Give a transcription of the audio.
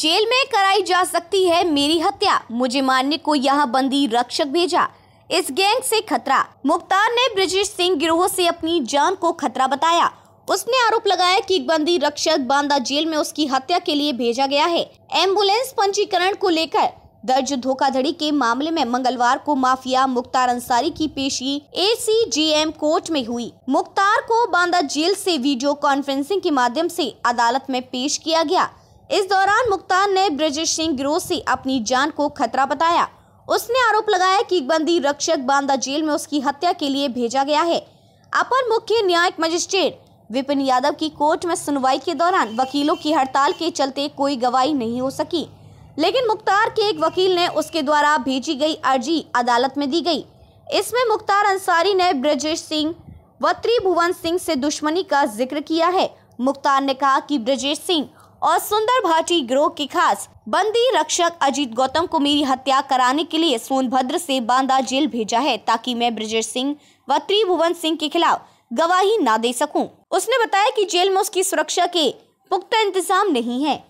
Jail में कराई जा सकती है मेरी हत्या मुझे मारने को यहाँ बंदी रक्षक भेजा इस गैंग से खतरा मुख्तार ने ब्रजेश सिंह गिरोह से अपनी जान को खतरा बताया उसने आरोप लगाया कि बंदी रक्षक बांदा जेल में उसकी हत्या के लिए भेजा गया है एम्बुलेंस पंजीकरण को लेकर दर्ज धोखाधड़ी के मामले में मंगलवार को माफिया मुख्तार अंसारी की पेशी एसीजेएम कोर्ट में हुई मुख्तार को बांदा जेल से वीडियो कॉन्फ्रेंसिंग के माध्यम से अदालत में पेश किया गया इस दौरान मुख्तार ने ब्रजेश सिंह गिरोह से अपनी जान को खतरा बताया उसने आरोप लगाया कि बंदी रक्षक बांदा जेल में उसकी हत्या के लिए भेजा गया है अपर मुख्य न्यायिक मजिस्ट्रेट विपिन यादव की कोर्ट में सुनवाई के दौरान वकीलों की हड़ताल के चलते कोई गवाही नहीं हो सकी लेकिन मुख्तार के एक वकील ने उसके द्वारा भेजी गई अर्जी अदालत में दी गई इसमें मुख्तार अंसारी ने ब्रजेश सिंह व त्रिभुवन सिंह से दुश्मनी का जिक्र किया है मुख्तार ने कहा कि ब्रजेश सिंह और सुंदर भाटी ग्रोह की खास बंदी रक्षक अजीत गौतम को मेरी हत्या कराने के लिए सोनभद्र से बांदा जेल भेजा है ताकि मैं ब्रजेश सिंह व त्रिभुवन सिंह के खिलाफ गवाही ना दे सकूं। उसने बताया कि जेल में उसकी सुरक्षा के पुख्ता इंतजाम नहीं है